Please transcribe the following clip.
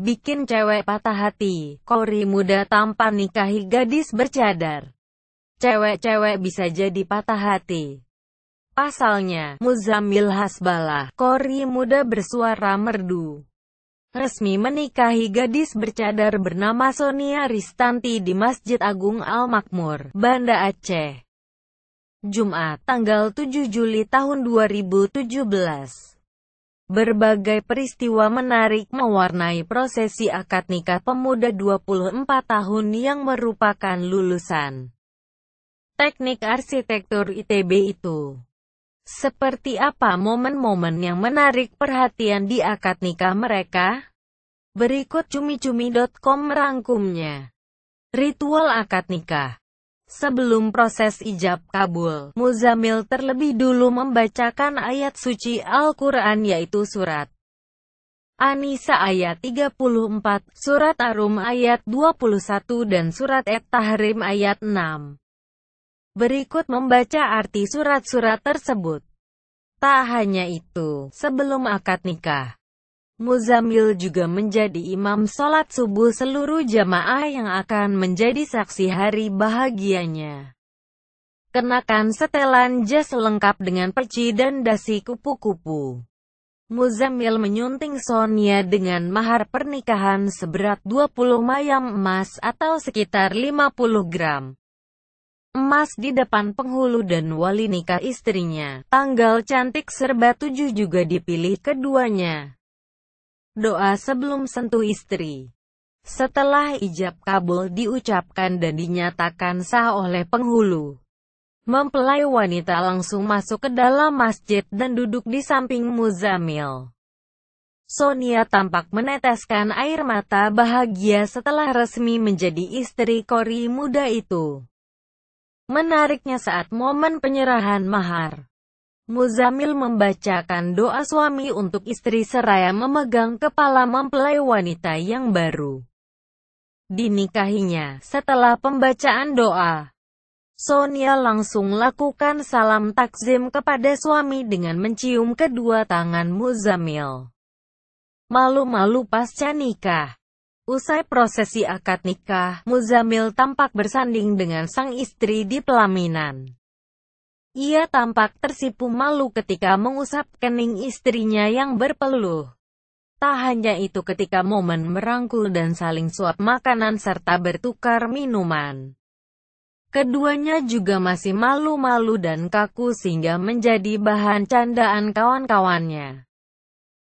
Bikin cewek patah hati, Kori muda tanpa nikahi gadis bercadar. Cewek-cewek bisa jadi patah hati. Pasalnya, Muzamil Hasbalah, Kori muda bersuara merdu. Resmi menikahi gadis bercadar bernama Sonia Ristanti di Masjid Agung Al-Makmur, Banda Aceh. Jumat, tanggal 7 Juli tahun 2017. Berbagai peristiwa menarik mewarnai prosesi akad nikah pemuda 24 tahun yang merupakan lulusan teknik arsitektur ITB itu. Seperti apa momen-momen yang menarik perhatian di akad nikah mereka? Berikut cumi-cumi.com merangkumnya. Ritual akad nikah Sebelum proses ijab kabul, Muzamil terlebih dulu membacakan ayat suci Al-Quran yaitu surat Anisa ayat 34, surat Arum ayat 21 dan surat At-Tahrim ayat 6. Berikut membaca arti surat-surat tersebut. Tak hanya itu, sebelum akad nikah, Muzamil juga menjadi imam sholat subuh seluruh jamaah yang akan menjadi saksi hari bahagianya. Kenakan setelan jas lengkap dengan peci dan dasi kupu-kupu. Muzamil menyunting Sonia dengan mahar pernikahan seberat 20 mayam emas atau sekitar 50 gram emas di depan penghulu dan wali nikah istrinya. Tanggal cantik serba tujuh juga dipilih keduanya. Doa sebelum sentuh istri. Setelah ijab kabul diucapkan dan dinyatakan sah oleh penghulu, mempelai wanita langsung masuk ke dalam masjid dan duduk di samping Muzamil. Sonia tampak meneteskan air mata bahagia setelah resmi menjadi istri Kori muda itu. Menariknya saat momen penyerahan mahar, Muzamil membacakan doa suami untuk istri seraya memegang kepala mempelai wanita yang baru dinikahinya. Setelah pembacaan doa, Sonia langsung lakukan salam takzim kepada suami dengan mencium kedua tangan Muzamil. Malu-malu pasca nikah. Usai prosesi akad nikah, Muzamil tampak bersanding dengan sang istri di pelaminan. Ia tampak tersipu malu ketika mengusap kening istrinya yang berpeluh. Tak hanya itu ketika momen merangkul dan saling suap makanan serta bertukar minuman. Keduanya juga masih malu-malu dan kaku sehingga menjadi bahan candaan kawan-kawannya.